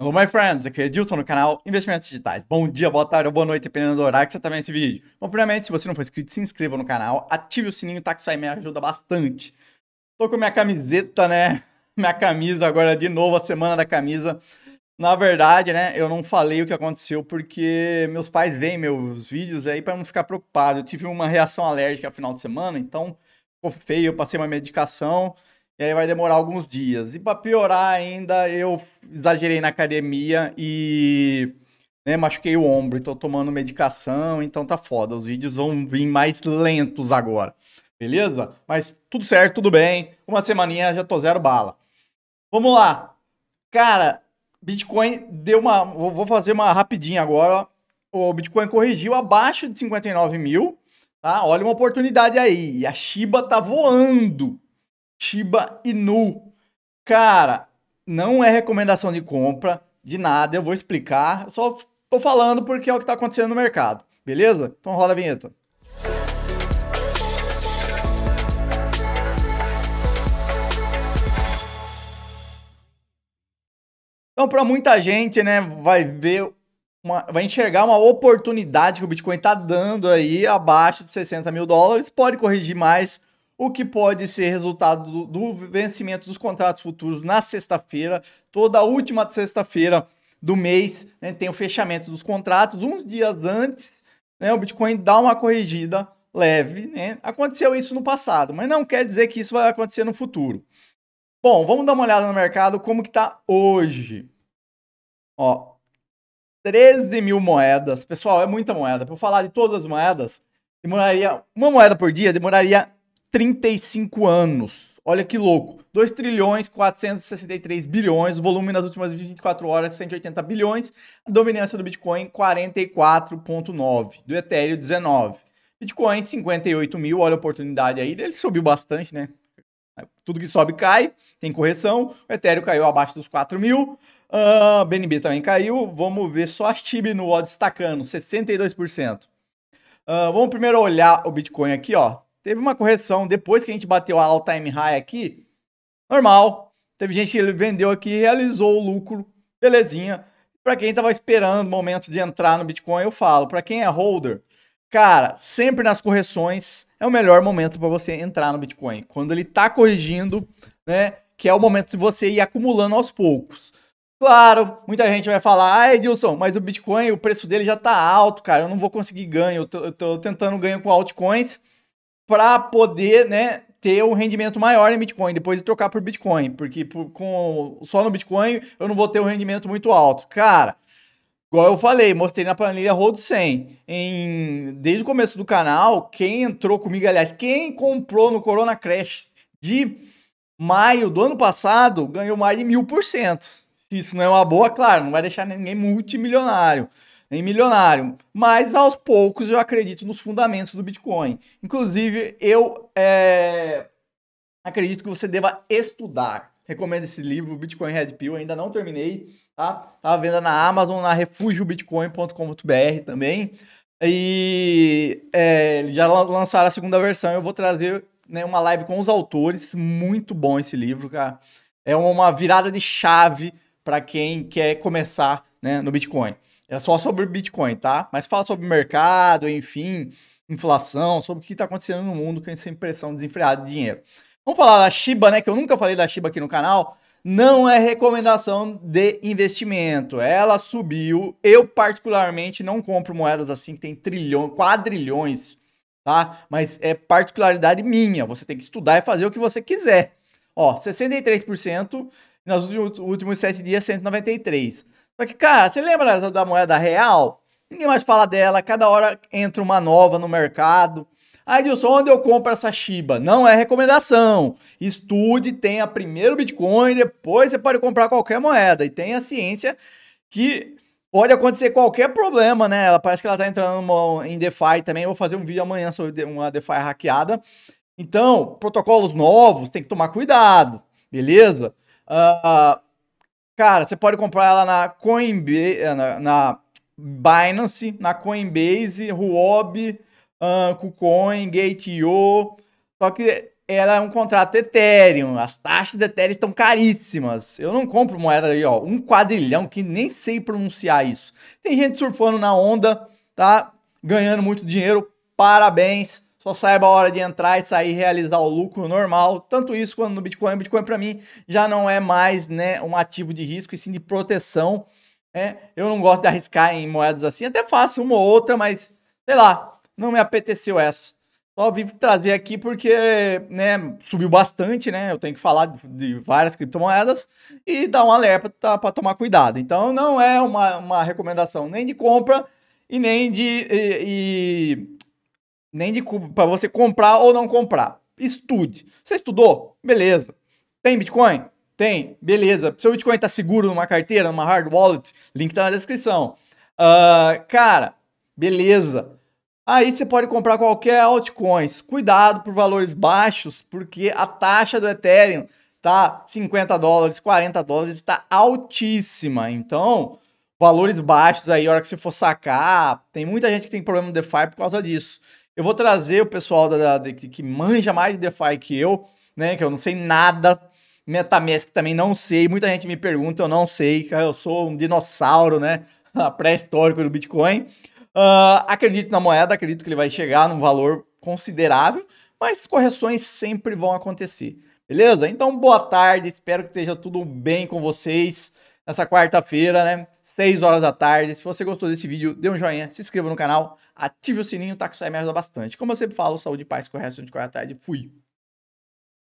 Hello, my friends! Aqui é Edilson no canal Investimentos Digitais. Bom dia, boa tarde ou boa noite, dependendo do horário que você está vendo esse vídeo. Bom, primeiramente, se você não for inscrito, se inscreva no canal, ative o sininho, tá? Que isso aí me ajuda bastante. Tô com minha camiseta, né? Minha camisa agora de novo, a semana da camisa. Na verdade, né, eu não falei o que aconteceu porque meus pais veem meus vídeos aí para não ficar preocupado. Eu tive uma reação alérgica no final de semana, então ficou feio, eu passei uma medicação e aí vai demorar alguns dias. E para piorar ainda, eu exagerei na academia e né, machuquei o ombro, estou tomando medicação, então tá foda. Os vídeos vão vir mais lentos agora. Beleza? Mas tudo certo, tudo bem. Uma semaninha já tô zero bala. Vamos lá. Cara, Bitcoin deu uma. Vou fazer uma rapidinha agora. O Bitcoin corrigiu abaixo de 59 mil. Tá? Olha uma oportunidade aí. a Shiba tá voando. Shiba Inu. Cara, não é recomendação de compra, de nada, eu vou explicar. Eu só tô falando porque é o que tá acontecendo no mercado, beleza? Então roda a vinheta. Então, para muita gente, né, vai ver uma, vai enxergar uma oportunidade que o Bitcoin está dando aí abaixo de 60 mil dólares, pode corrigir mais o que pode ser resultado do, do vencimento dos contratos futuros na sexta-feira, toda a última sexta-feira do mês, né, tem o fechamento dos contratos. Uns dias antes, né, o Bitcoin dá uma corrigida leve. Né? Aconteceu isso no passado, mas não quer dizer que isso vai acontecer no futuro. Bom, vamos dar uma olhada no mercado, como que está hoje. Ó, 13 mil moedas. Pessoal, é muita moeda. Para eu falar de todas as moedas, demoraria uma moeda por dia, demoraria 35 anos. Olha que louco. 2 trilhões 463 bilhões, o volume nas últimas 24 horas 180 bilhões, a dominância do Bitcoin 44.9, do Ethereum 19. Bitcoin 58 mil, olha a oportunidade aí, ele subiu bastante, né? Tudo que sobe cai, tem correção. O Ethereum caiu abaixo dos 4 mil. Uh, ah, BNB também caiu. Vamos ver só a TIB no ó destacando, 62%. Uh, ah, vamos primeiro olhar o Bitcoin aqui, ó teve uma correção depois que a gente bateu a all time high aqui. Normal. Teve gente que vendeu aqui, realizou o lucro. Belezinha. Para quem estava esperando o momento de entrar no Bitcoin, eu falo, para quem é holder, cara, sempre nas correções é o melhor momento para você entrar no Bitcoin. Quando ele está corrigindo, né, que é o momento de você ir acumulando aos poucos. Claro, muita gente vai falar, ah, Edilson, mas o Bitcoin, o preço dele já está alto, cara, eu não vou conseguir ganho, eu tô, eu tô tentando ganho com altcoins, para poder, né, ter um rendimento maior em Bitcoin, depois de trocar por Bitcoin, porque por, com, só no Bitcoin eu não vou ter um rendimento muito alto. Cara, Igual eu falei, mostrei na planilha Road 100. Em, desde o começo do canal, quem entrou comigo, aliás, quem comprou no Corona Crash de maio do ano passado, ganhou mais de mil por cento. Se isso não é uma boa, claro, não vai deixar ninguém multimilionário em milionário, mas aos poucos eu acredito nos fundamentos do Bitcoin. Inclusive, eu é, acredito que você deva estudar. Recomendo esse livro, Bitcoin Red Pill, ainda não terminei, tá? Tá à venda na Amazon, na refugiobitcoin.com.br também. E é, já lançaram a segunda versão, eu vou trazer né, uma live com os autores. Muito bom esse livro, cara. É uma virada de chave para quem quer começar né, no Bitcoin. É só sobre Bitcoin, tá? Mas fala sobre mercado, enfim, inflação, sobre o que está acontecendo no mundo com essa impressão desenfreada de dinheiro. Vamos falar da Shiba, né? Que eu nunca falei da Shiba aqui no canal. Não é recomendação de investimento. Ela subiu. Eu, particularmente, não compro moedas assim que tem trilhões, quadrilhões, tá? Mas é particularidade minha. Você tem que estudar e fazer o que você quiser. Ó, 63% nos últimos 7 dias, 193%. Só que, cara, você lembra da moeda real? Ninguém mais fala dela, cada hora entra uma nova no mercado. Aí, Dilson, onde eu compro essa Shiba? Não é recomendação. Estude, tenha primeiro Bitcoin, depois você pode comprar qualquer moeda. E tenha ciência que pode acontecer qualquer problema, né? Ela parece que ela tá entrando em DeFi também. Eu vou fazer um vídeo amanhã sobre uma DeFi hackeada. Então, protocolos novos, tem que tomar cuidado, beleza? Uh, Cara, você pode comprar ela na Coinbase, eh, na, na Binance, na Coinbase, Huobi, uh, KuCoin, Gate.io. Só que ela é um contrato Ethereum. As taxas de Ethereum estão caríssimas. Eu não compro moeda aí, ó. Um quadrilhão que nem sei pronunciar isso. Tem gente surfando na onda, tá? Ganhando muito dinheiro. Parabéns só saiba a hora de entrar e sair realizar o lucro normal. Tanto isso quanto no Bitcoin. O Bitcoin, para mim, já não é mais né, um ativo de risco, e sim de proteção. Né? Eu não gosto de arriscar em moedas assim. Até faço uma ou outra, mas sei lá, não me apeteceu essa. Só vim trazer aqui porque né, subiu bastante, né? Eu tenho que falar de várias criptomoedas e dar um alerta para tomar cuidado. Então, não é uma, uma recomendação nem de compra e nem de. E, e nem de para você comprar ou não comprar. Estude. Você estudou? Beleza. Tem Bitcoin? Tem. Beleza. Seu Bitcoin está seguro numa carteira, numa hard wallet? Link está na descrição. Uh, cara, beleza. Aí você pode comprar qualquer altcoins. Cuidado por valores baixos, porque a taxa do Ethereum tá 50 dólares, 40 dólares, está altíssima. Então, valores baixos aí, a hora que você for sacar, tem muita gente que tem problema no DeFi por causa disso. Eu vou trazer o pessoal da, da que, que manja mais de DeFi que eu, né? Que eu não sei nada. MetaMask também não sei. Muita gente me pergunta, eu não sei. Cara, eu sou um dinossauro, né? Pré-histórico do Bitcoin. Uh, acredito na moeda, acredito que ele vai chegar num valor considerável, mas correções sempre vão acontecer. Beleza? Então, boa tarde. Espero que esteja tudo bem com vocês nessa quarta-feira, né? 6 horas da tarde. Se você gostou desse vídeo, dê um joinha, se inscreva no canal, ative o sininho, tá? Que isso aí me ajuda bastante. Como eu sempre falo, saúde e paz, correção de correr atrás. Fui!